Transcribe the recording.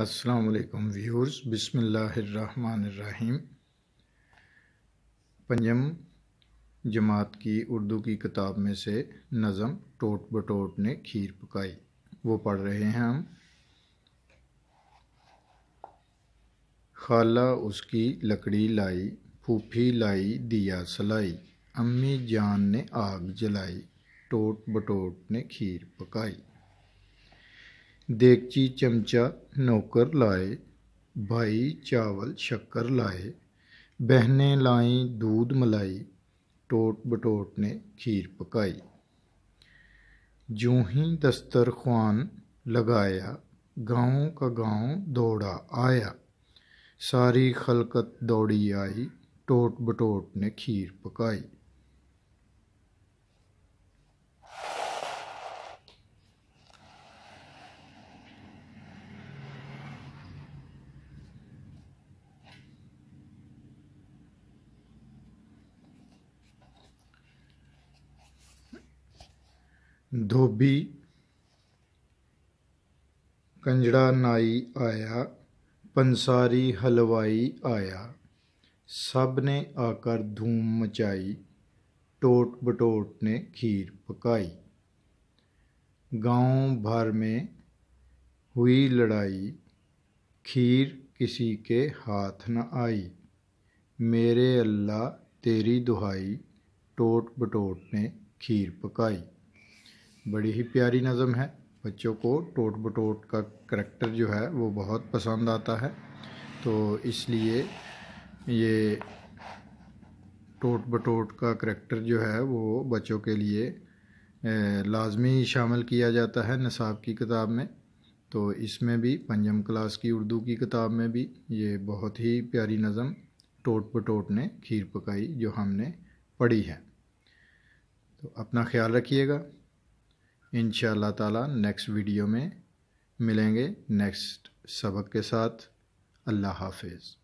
अस्सलाम वालेकुम व्यूअर्स बिस्मिल्लाहिर्रहमानिर्रहीम पंजम जमात की उर्दू की किताब में से नज़म टोट बटोट ने खीर पकाई वो पढ़ रहे हैं हम खाला उसकी लकड़ी लाई फूफी लाई दिया सलाई अम्मी जान ने आग जलाई टोट बटोट ने खीर पकाई देगची चमचा नौकर लाए भाई चावल शक्कर लाए बहने लाई दूध मलाई टोट बटोट ने खीर पकाई जूही ही दस्तरखान लगाया गांव का गांव दौड़ा आया सारी खलकत दौड़ी आई टोट बटोट ने खीर पकाई धोबी कंजड़ा नाई आया पंसारी हलवाई आया सब ने आकर धूम मचाई टोट बटोट ने खीर पकाई गांव भर में हुई लड़ाई खीर किसी के हाथ न आई मेरे अल्लाह तेरी दुहाई टोट बटोट ने खीर पकाई बड़ी ही प्यारी नज़म है बच्चों को टोट बटोट का करैक्टर जो है वो बहुत पसंद आता है तो इसलिए ये टोट बटोट का करैक्टर जो है वो बच्चों के लिए लाजमी शामिल किया जाता है नसाब की किताब में तो इसमें भी पंजम क्लास की उर्दू की किताब में भी ये बहुत ही प्यारी नज़म टोट बटोट ने खीर पकाई जो हमने पढ़ी है तो अपना ख्याल रखिएगा इन ताला नेक्स्ट वीडियो में मिलेंगे नेक्स्ट सबक के साथ अल्लाह हाफिज़